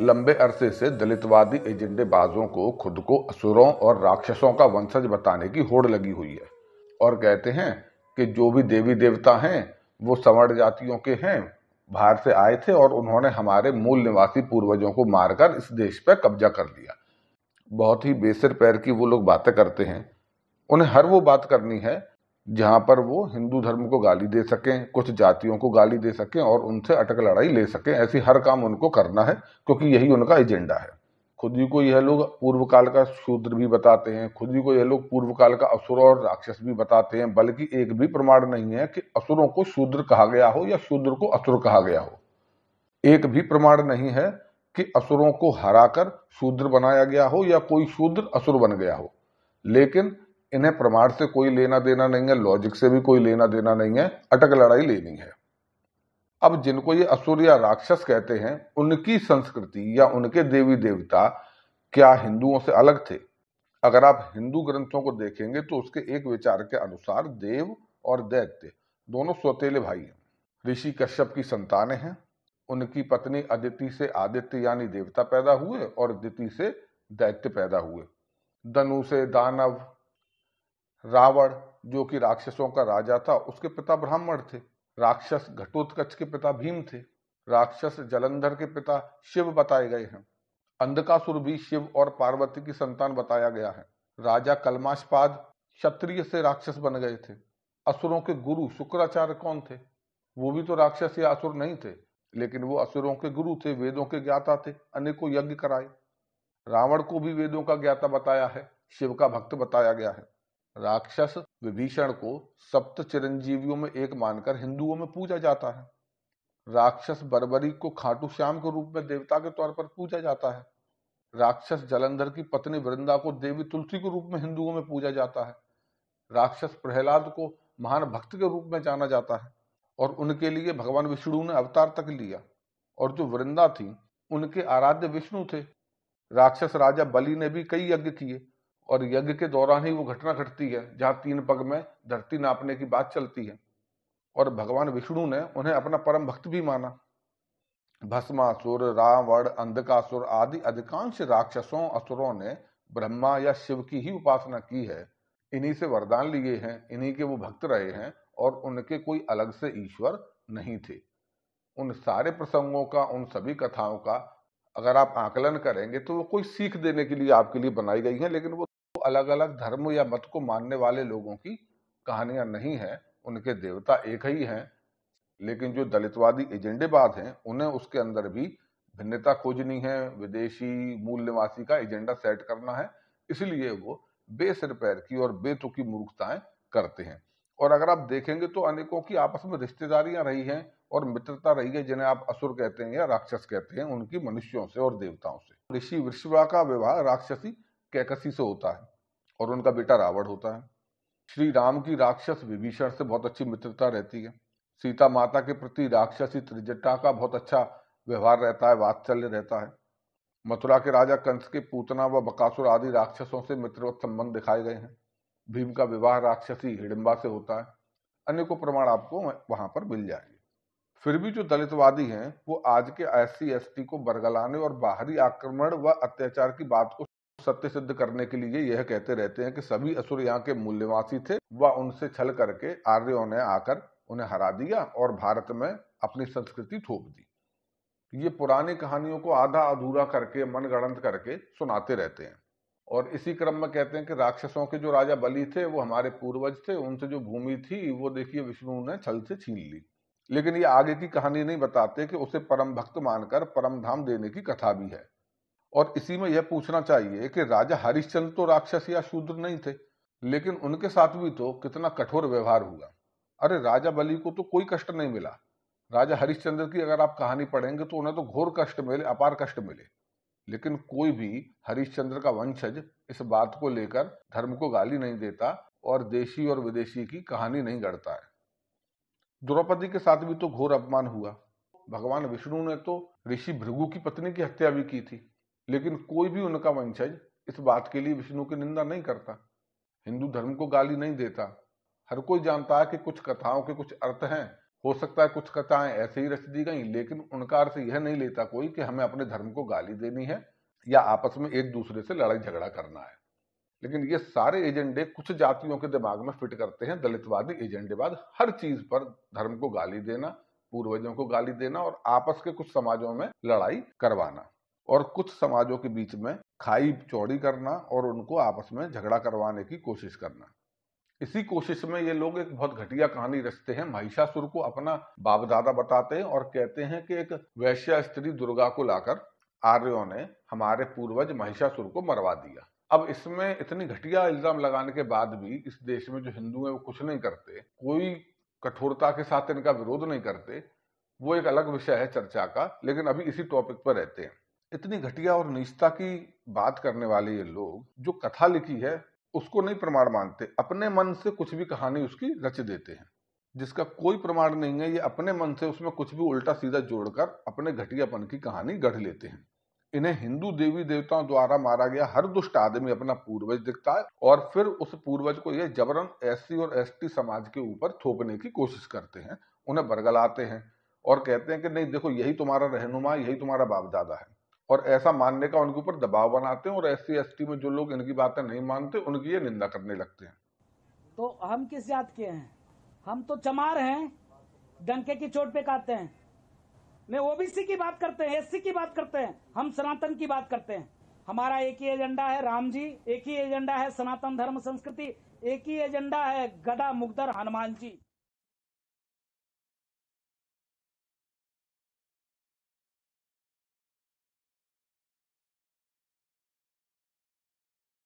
लंबे अरसे से दलितवादी एजेंडेबाजों को खुद को असुरों और राक्षसों का वंशज बताने की होड़ लगी हुई है और कहते हैं कि जो भी देवी देवता हैं वो सवर्ण जातियों के हैं बाहर से आए थे और उन्होंने हमारे मूल निवासी पूर्वजों को मारकर इस देश पर कब्जा कर लिया बहुत ही बेसर पैर की वो लोग बातें करते हैं उन्हें हर वो बात करनी है जहाँ पर वो हिंदू धर्म को गाली दे सकें कुछ जातियों को गाली दे सकें और उनसे अटक लड़ाई ले सकें ऐसी हर काम उनको करना है क्योंकि यही उनका एजेंडा है खुद ही को यह लोग पूर्व काल का शूद्र भी बताते हैं खुद ही को यह लोग पूर्व काल का असुर और राक्षस भी बताते हैं बल्कि एक भी प्रमाण नहीं है कि असुरों को शूद्र कहा गया हो या शूद्र को असुर कहा गया हो एक भी प्रमाण नहीं है कि असुरों को हराकर शूद्र बनाया गया हो या कोई शूद्र असुर बन गया हो लेकिन इन्हें प्रमाण से कोई लेना देना नहीं है लॉजिक से भी कोई लेना देना नहीं है अटक लड़ाई लेनी है अब जिनको ये असुर या राक्षस कहते हैं उनकी संस्कृति या उनके देवी देवता क्या हिंदुओं से अलग थे अगर आप हिंदू ग्रंथों को देखेंगे तो उसके एक विचार के अनुसार देव और दैत्य दोनों सौतेले भाई हैं ऋषि कश्यप की संतानें हैं उनकी पत्नी अदिति से आदित्य यानी देवता पैदा हुए और दिति से दैत्य पैदा हुए दनु से दानव रावण जो कि राक्षसों का राजा था उसके पिता ब्राह्मण थे राक्षस घटोत्कच के पिता भीम थे राक्षस जलंधर के पिता शिव बताए गए हैं अंधकासुर भी शिव और पार्वती की संतान बताया गया है राजा कलमाशपाद क्षत्रिय से राक्षस बन गए थे असुरों के गुरु शुक्राचार्य कौन थे वो भी तो राक्षस या असुर नहीं थे लेकिन वो असुरों के गुरु थे वेदों के ज्ञाता थे अनेकों यज्ञ कराए रावण को भी वेदों का ज्ञाता बताया है शिव का भक्त बताया गया है राक्षस विभीषण को सप्त चिरंजीवियों में एक मानकर हिंदुओं में पूजा जाता है राक्षस बरबरी को खाटू श्याम के रूप में देवता के तौर पर पूजा जाता है राक्षस जलंधर की पत्नी वृंदा को देवी तुलसी के रूप में हिंदुओं में पूजा जाता है राक्षस प्रहलाद को महान भक्त के रूप में जाना जाता है और उनके लिए भगवान विष्णु ने अवतार तक लिया और जो वृंदा थी उनके आराध्य विष्णु थे राक्षस राजा बलि ने भी कई यज्ञ किए और यज्ञ के दौरान ही वो घटना घटती है जहाँ तीन पग में धरती नापने की बात चलती है और भगवान विष्णु ने उन्हें अपना परम भक्त भी माना भस्मासुर रावण अंधकासुर आदि अधिकांश राक्षसों असुरों ने ब्रह्मा या शिव की ही उपासना की है इन्हीं से वरदान लिए हैं इन्हीं के वो भक्त रहे हैं और उनके कोई अलग से ईश्वर नहीं थे उन सारे प्रसंगों का उन सभी कथाओं का अगर आप आकलन करेंगे तो वो कोई सीख देने के लिए आपके लिए बनाई गई है लेकिन वो अलग अलग धर्म या मत को मानने वाले लोगों की कहानियां नहीं है उनके देवता एक ही हैं लेकिन जो दलितवादी एजेंडेबाद हैं उन्हें उसके अंदर भी भिन्नता खोजनी है विदेशी मूल निवासी का एजेंडा सेट करना है इसलिए वो बेसिर पैर की और बेतुकी मूर्खताएं करते हैं और अगर आप देखेंगे तो अनेकों की आपस में रिश्तेदारियां रही हैं और मित्रता रही है जिन्हें आप असुर कहते हैं या राक्षस कहते हैं उनकी मनुष्यों से और देवताओं से ऋषि वृषभा का विवाह राक्षसी कैकसी से होता है और उनका बेटा रावण होता है श्री राम की राक्षस विभीषण से बहुत अच्छी मित्रता रहती है सीता माता के प्रति राक्षसी त्रिजटा का बहुत अच्छा व्यवहार रहता है वात्सल्य रहता है मथुरा के राजा कंस के पूतना व बकासुर आदि राक्षसों से मित्रवत संबंध दिखाए गए हैं भीम का विवाह राक्षसी हिडिम्बा से होता है अनेकों प्रमाण आपको वहां पर मिल जाएंगे फिर भी जो दलितवादी हैं वो आज के एस सी को बरगलाने और बाहरी आक्रमण व अत्याचार की बात को सत्य सिद्ध करने के लिए यह कहते रहते हैं कि सभी असुर यहाँ के मूल निवासी थे व उनसे छल करके आर्यों ने आकर उन्हें हरा दिया और भारत में अपनी संस्कृति थोप दी ये पुरानी कहानियों को आधा अधूरा करके मनगढ़ंत करके सुनाते रहते हैं और इसी क्रम में कहते हैं कि राक्षसों के जो राजा बलि थे वो हमारे पूर्वज थे उनसे जो भूमि थी वो देखिए विष्णु ने छल से छीन ली लेकिन ये आगे की कहानी नहीं बताते कि उसे परम भक्त मानकर परम धाम देने की कथा भी है और इसी में यह पूछना चाहिए कि राजा हरिश्चंद्र तो राक्षस या शूद्र नहीं थे लेकिन उनके साथ भी तो कितना कठोर व्यवहार हुआ अरे राजा बलि को तो कोई कष्ट नहीं मिला राजा हरिश्चंद्र की अगर आप कहानी पढ़ेंगे तो उन्हें तो घोर कष्ट मिले अपार कष्ट मिले लेकिन कोई भी हरिश्चंद्र का वंशज इस बात को लेकर धर्म को गाली नहीं देता और देशी और विदेशी की कहानी नहीं गढ़ता है द्रौपदी के साथ भी तो घोर अपमान हुआ भगवान विष्णु ने तो ऋषि भृगु की पत्नी की हत्या भी की थी लेकिन कोई भी उनका वंशज इस बात के लिए विष्णु की निंदा नहीं करता हिंदू धर्म को गाली नहीं देता हर कोई जानता है कि कुछ कथाओं के कुछ अर्थ हैं हो सकता है कुछ कथाएं ऐसे ही रच दी गई लेकिन उनका अर्थ यह नहीं लेता कोई कि हमें अपने धर्म को गाली देनी है या आपस में एक दूसरे से लड़ाई झगड़ा करना है लेकिन ये सारे एजेंडे कुछ जातियों के दिमाग में फिट करते हैं दलितवादी एजेंडेवाद हर चीज पर धर्म को गाली देना पूर्वजों को गाली देना और आपस के कुछ समाजों में लड़ाई करवाना और कुछ समाजों के बीच में खाई चौड़ी करना और उनको आपस में झगड़ा करवाने की कोशिश करना इसी कोशिश में ये लोग एक बहुत घटिया कहानी रचते हैं महिषासुर को अपना बाप दादा बताते हैं और कहते हैं कि एक वैश्या स्त्री दुर्गा को लाकर आर्यों ने हमारे पूर्वज महिषासुर को मरवा दिया अब इसमें इतनी घटिया इल्जाम लगाने के बाद भी इस देश में जो हिंदू हैं वो कुछ नहीं करते कोई कठोरता के साथ इनका विरोध नहीं करते वो एक अलग विषय है चर्चा का लेकिन अभी इसी टॉपिक पर रहते हैं इतनी घटिया और निष्ठा की बात करने वाले ये लोग जो कथा लिखी है उसको नहीं प्रमाण मानते अपने मन से कुछ भी कहानी उसकी रच देते हैं जिसका कोई प्रमाण नहीं है ये अपने मन से उसमें कुछ भी उल्टा सीधा जोड़कर अपने घटियापन की कहानी गढ़ लेते हैं इन्हें हिंदू देवी देवताओं द्वारा मारा गया हर दुष्ट आदमी अपना पूर्वज दिखता है और फिर उस पूर्वज को ये जबरन एससी और एस समाज के ऊपर थोपने की कोशिश करते हैं उन्हें बरगलाते हैं और कहते हैं कि नहीं देखो यही तुम्हारा रहनुमा यही तुम्हारा बाप दादा है और ऐसा मानने का उनके ऊपर दबाव बनाते हैं और एस सी में जो लोग इनकी बातें नहीं मानते उनकी ये निंदा करने लगते हैं तो हम किस जात के हैं हम तो चमार हैं डंके की चोट पे काटते हैं नहीं ओबीसी की बात करते हैं एससी की बात करते हैं हम सनातन की बात करते हैं हमारा एक ही एजेंडा है राम जी एक ही एजेंडा है सनातन धर्म संस्कृति एक ही एजेंडा है गदा मुग्धर हनुमान जी